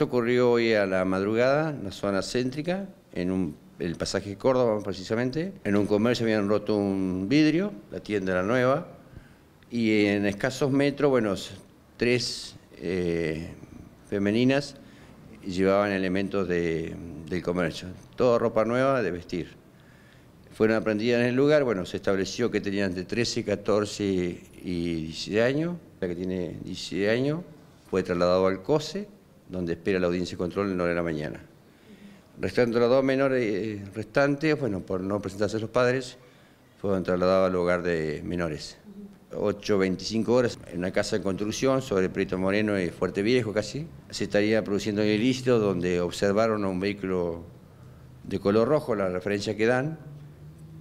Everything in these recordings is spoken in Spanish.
Esto ocurrió hoy a la madrugada en la zona céntrica, en el pasaje Córdoba precisamente. En un comercio habían roto un vidrio, la tienda era nueva, y en escasos metros, bueno, tres eh, femeninas llevaban elementos del comercio, toda ropa nueva de vestir. Fueron aprendidas en el lugar, bueno, se estableció que tenían entre 13, 14 y 17 años, la que tiene 17 años, fue trasladado al COSE, donde espera la audiencia de control en hora de la mañana. Restando los dos menores eh, restantes, bueno, por no presentarse a los padres, fueron trasladados al hogar de menores. 8, 25 horas en una casa en construcción sobre Prito Moreno y Fuerte Viejo casi. Se estaría produciendo el ilícito donde observaron a un vehículo de color rojo, la referencia que dan,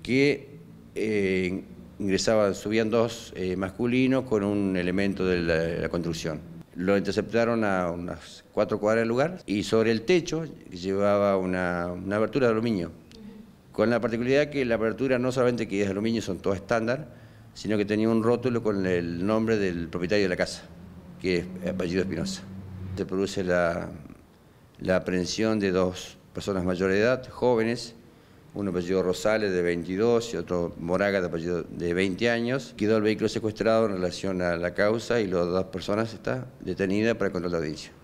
que eh, ingresaban, subían dos eh, masculinos con un elemento de la construcción. Lo interceptaron a unas cuatro cuadras del lugar y sobre el techo llevaba una, abertura de aluminio, con la particularidad que la abertura no solamente que es de aluminio, son todas estándar, sino que tenía un rótulo con el nombre del propietario de la casa, que es apellido Espinosa. Se produce la, la aprehensión de dos personas mayor de edad, jóvenes, uno apellido Rosales de 22 y otro Moraga de de 20 años. Quedó el vehículo secuestrado en relación a la causa y las dos personas están detenidas para control la audiencia.